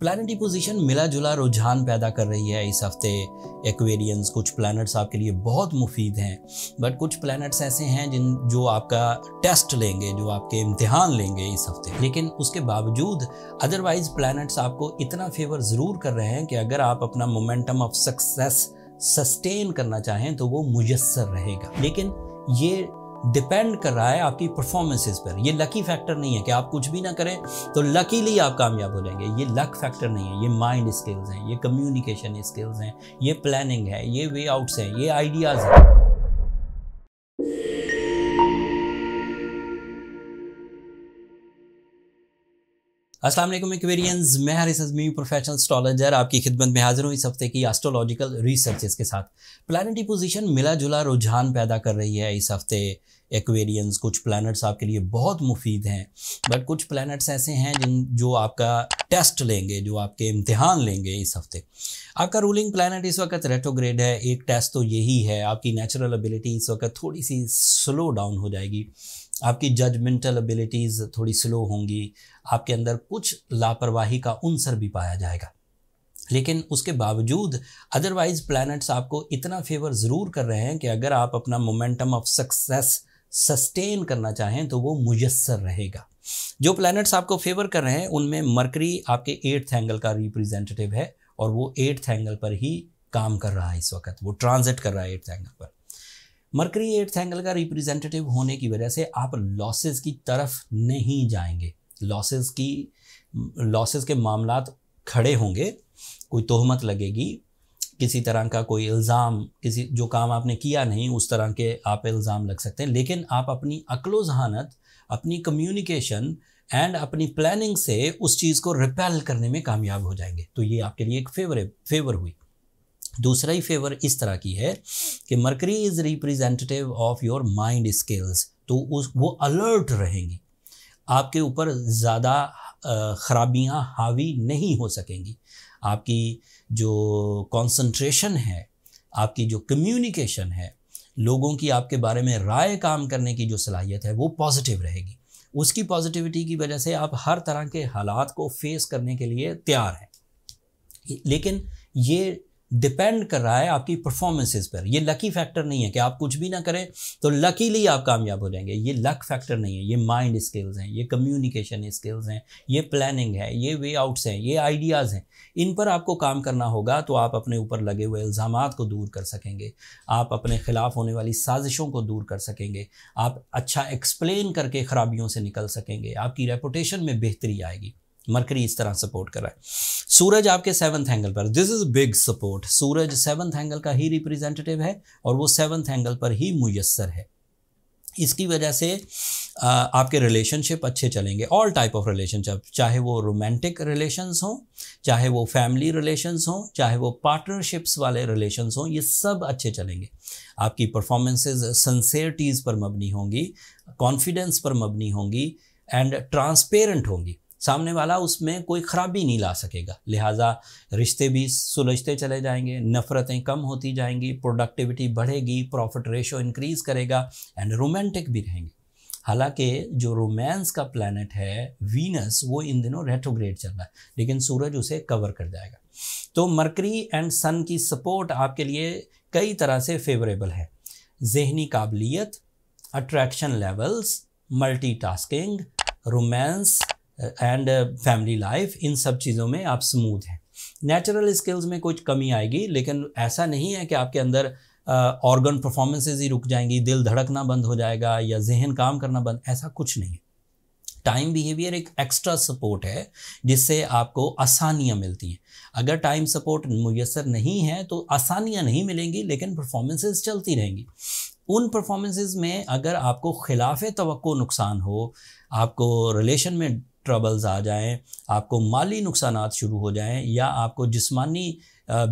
प्लानिटी position मिला जुला रुझान पैदा कर रही है इस हफ्ते एक्वेरियंस कुछ प्लैनेट्स आपके लिए बहुत मुफीद हैं बट कुछ प्लैनेट्स ऐसे हैं जिन जो आपका टेस्ट लेंगे जो आपके इम्तिहान लेंगे इस हफ्ते लेकिन उसके बावजूद अदरवाइज प्लैनेट्स आपको इतना फेवर ज़रूर कर रहे हैं कि अगर आप अपना मोमेंटम ऑफ सक्सेस सस्टेन करना चाहें तो वो मुयसर रहेगा लेकिन ये डिपेंड कर रहा है आपकी परफॉर्मेंसेज पर ये लकी फैक्टर नहीं है कि आप कुछ भी ना करें तो लकीली आप कामयाब हो जाएंगे ये लक फैक्टर नहीं है ये माइंड स्किल्स हैं ये कम्युनिकेशन स्किल्स हैं ये प्लानिंग है ये वे आउट्स हैं ये आइडियाज़ हैं असलम एक्वेरियंस मैं हरिस अजमी प्रोफेशनल स्टॉलॉजर आपकी खिदमत में हाजिर हूँ इस हफ्ते की एस्ट्रोलॉजिकल रिसर्चेस के साथ प्लानटरी पोजीशन मिला जुला रुझान पैदा कर रही है इस हफ्ते एक्वेरियंस कुछ प्लानट्स आपके लिए बहुत मुफीद हैं बट कुछ प्लानट्स ऐसे हैं जिन जो आपका टेस्ट लेंगे जो आपके इम्तहान लेंगे इस हफ्ते आपका रूलिंग प्लानट इस वक्त रेटोग्रेड है एक टेस्ट तो यही है आपकी नेचुरल एबिलिटी इस वक्त थोड़ी सी स्लो डाउन हो जाएगी आपकी जजमेंटल एबिलिटीज़ थोड़ी स्लो होंगी आपके अंदर कुछ लापरवाही का उनसर भी पाया जाएगा लेकिन उसके बावजूद अदरवाइज प्लैनेट्स आपको इतना फेवर ज़रूर कर रहे हैं कि अगर आप अपना मोमेंटम ऑफ सक्सेस सस्टेन करना चाहें तो वो मुयसर रहेगा जो प्लैनेट्स आपको फेवर कर रहे हैं उनमें मरकरी आपके एट्थ एंगल का रिप्रेजेंटेटिव है और वो एट्थ एंगल पर ही काम कर रहा है इस वक्त वो ट्रांजिट कर रहा है एट्थ एंगल पर मरकरी एट्थ एंगल का रिप्रेजेंटेटिव होने की वजह से आप लॉसेस की तरफ नहीं जाएंगे लॉसेस की लॉसेस के मामला खड़े होंगे कोई तोहमत लगेगी किसी तरह का कोई इल्ज़ाम किसी जो काम आपने किया नहीं उस तरह के आप इल्ज़ाम लग सकते हैं लेकिन आप अपनी अकलो जहानत अपनी कम्युनिकेशन एंड अपनी प्लानिंग से उस चीज़ को रिपेल करने में कामयाब हो जाएंगे तो ये आपके लिए एक फेवर फेवर हुई दूसरा ही फेवर इस तरह की है कि Mercury is representative of your mind skills तो उस वो अलर्ट रहेंगी आपके ऊपर ज़्यादा ख़राबियाँ हावी नहीं हो सकेंगी आपकी जो कंसंट्रेशन है आपकी जो कम्युनिकेशन है लोगों की आपके बारे में राय काम करने की जो सलाहियत है वो पॉजिटिव रहेगी उसकी पॉजिटिविटी की वजह से आप हर तरह के हालात को फेस करने के लिए तैयार हैं लेकिन ये डिपेंड कर रहा है आपकी परफॉर्मेंसेज पर ये लकी फैक्टर नहीं है कि आप कुछ भी ना करें तो लकीली आप कामयाब हो जाएंगे ये लक फैक्टर नहीं है ये माइंड स्किल्स हैं ये कम्युनिकेशन स्किल्स हैं ये प्लानिंग है ये वे आउट्स हैं ये आइडियाज़ हैं इन पर आपको काम करना होगा तो आप अपने ऊपर लगे हुए इल्ज़ाम को दूर कर सकेंगे आप अपने ख़िलाफ़ होने वाली साजिशों को दूर कर सकेंगे आप अच्छा एक्सप्लेन करके ख़राबियों से निकल सकेंगे आपकी रेपुटेशन में बेहतरी आएगी मरकरी इस तरह सपोर्ट कर रहा है सूरज आपके सेवंथ एंगल पर दिस इज बिग सपोर्ट सूरज सेवंथ एंगल का ही रिप्रेजेंटेटिव है और वो सेवन्थ एंगल पर ही मुयसर है इसकी वजह से आपके रिलेशनशिप अच्छे चलेंगे ऑल टाइप ऑफ रिलेशनशिप चाहे वो रोमांटिक रिलेशंस हों चाहे वो फैमिली रिलेशंस हों चाहे वो पार्टनरशिप्स वाले रिलेशंस हों ये सब अच्छे चलेंगे आपकी परफॉर्मेंसेस सेंसेरिटीज़ पर मबनी होंगी कॉन्फिडेंस पर मबनी होंगी एंड ट्रांसपेरेंट होंगी सामने वाला उसमें कोई ख़राबी नहीं ला सकेगा लिहाजा रिश्ते भी सुलझते चले जाएंगे नफ़रतें कम होती जाएंगी प्रोडक्टिविटी बढ़ेगी प्रॉफिट रेशो इंक्रीज़ करेगा एंड रोमांटिक भी रहेंगे हालांकि जो रोमांस का प्लानट है वीनस वो इन दिनों रेट्रोग्रेड चल रहा है लेकिन सूरज उसे कवर कर जाएगा तो मरकरी एंड सन की सपोर्ट आपके लिए कई तरह से फेवरेबल है जहनी काबिलियत attraction levels multitasking romance and family life इन सब चीज़ों में आप स्मूथ हैं नेचुरल स्किल्स में कुछ कमी आएगी लेकिन ऐसा नहीं है कि आपके अंदर ऑर्गन uh, परफॉर्मेंसेज ही रुक जाएंगी दिल धड़कना बंद हो जाएगा या जहन काम करना बंद ऐसा कुछ नहीं टाइम बिहेवियर एक एक्स्ट्रा सपोर्ट है जिससे आपको आसानियाँ मिलती हैं अगर टाइम सपोर्ट मैसर नहीं है तो आसानियाँ नहीं मिलेंगी लेकिन परफॉर्मेंसेज चलती रहेंगी उन परफॉर्मेंसेज में अगर आपको खिलाफ तो नुकसान हो आपको रिलेशन में ट्रबल्स आ जाएं आपको माली नुकसान शुरू हो जाएं या आपको जिस्मानी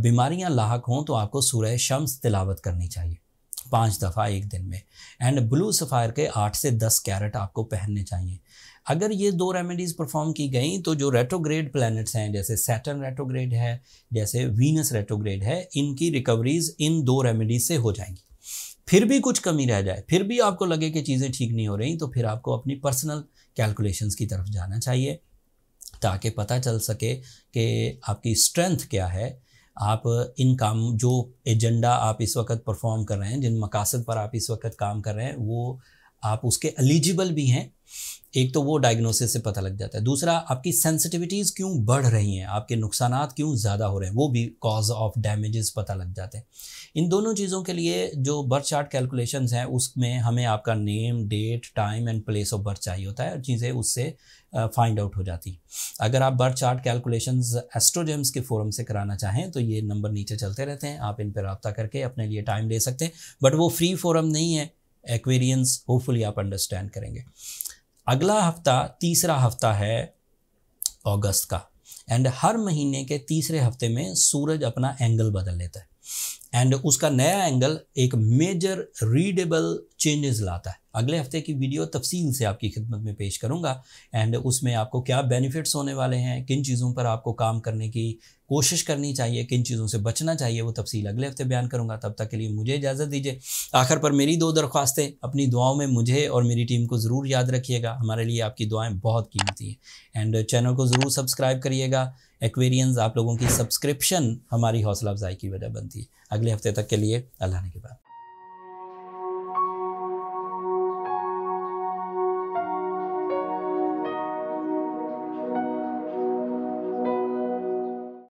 बीमारियां लाक हों तो आपको सूर्य शम्स तिलावत करनी चाहिए पाँच दफ़ा एक दिन में एंड ब्लू सफ़ायर के आठ से दस कैरेट आपको पहनने चाहिए अगर ये दो रेमेडीज़ परफॉर्म की गई तो जो रेट्रोग्रेड प्लैनेट्स हैं जैसे सैटर्न रेट्रोग्रेड है जैसे वीनस रेट्रोग्रेड है इनकी रिकवरीज़ इन दो रेमेडीज से हो जाएंगी फिर भी कुछ कमी रह जाए फिर भी आपको लगे कि चीज़ें ठीक नहीं हो रही तो फिर आपको अपनी पर्सनल कैलकुलेशंस की तरफ जाना चाहिए ताकि पता चल सके कि आपकी स्ट्रेंथ क्या है आप इन काम जो एजेंडा आप इस वक्त परफॉर्म कर रहे हैं जिन मकासद पर आप इस वक्त काम कर रहे हैं वो आप उसके एलिजिबल भी हैं एक तो वो डायग्नोसिस से पता लग जाता है दूसरा आपकी सेंसिटिविटीज़ क्यों बढ़ रही हैं आपके नुकसान क्यों ज़्यादा हो रहे हैं वो भी कॉज ऑफ डैमेजेस पता लग जाते हैं इन दोनों चीज़ों के लिए जो बर्थ चार्ट कैलकुलेशन हैं उसमें हमें आपका name date time and place of birth चाहिए होता है और चीज़ें उससे फाइंड आउट हो जाती अगर आप बर्थ चार्ट कैलकुलेशन एस्ट्रोजेम्स के फोरम से कराना चाहें तो ये नंबर नीचे चलते रहते हैं आप इन पर रबता करके अपने लिए टाइम ले सकते हैं बट वो फ्री फोरम नहीं है एक्वेरियंस होपफुली आप अंडरस्टैंड करेंगे अगला हफ्ता तीसरा हफ्ता है अगस्त का एंड हर महीने के तीसरे हफ्ते में सूरज अपना एंगल बदल लेता है एंड उसका नया एंगल एक मेजर रीडेबल चेंजेस लाता है अगले हफ्ते की वीडियो तफसील से आपकी खिदमत में पेश करूंगा एंड उसमें आपको क्या बेनिफिट्स होने वाले हैं किन चीज़ों पर आपको काम करने की कोशिश करनी चाहिए किन चीज़ों से बचना चाहिए वो तफसील अगले हफ्ते बयान करूंगा तब तक के लिए मुझे इजाज़त दीजिए आखिर पर मेरी दो दरख्वास्तें अपनी दुआओं में मुझे और मेरी टीम को ज़रूर याद रखिएगा हमारे लिए आपकी दुआएँ बहुत कीमती हैं एंड चैनल को ज़रूर सब्सक्राइब करिएगा एक्वेरियंस आप लोगों की सब्सक्रिप्शन हमारी हौसला अफजाई की वजह बनती है अगले हफ्ते तक के लिए अल्लाह ने के बाद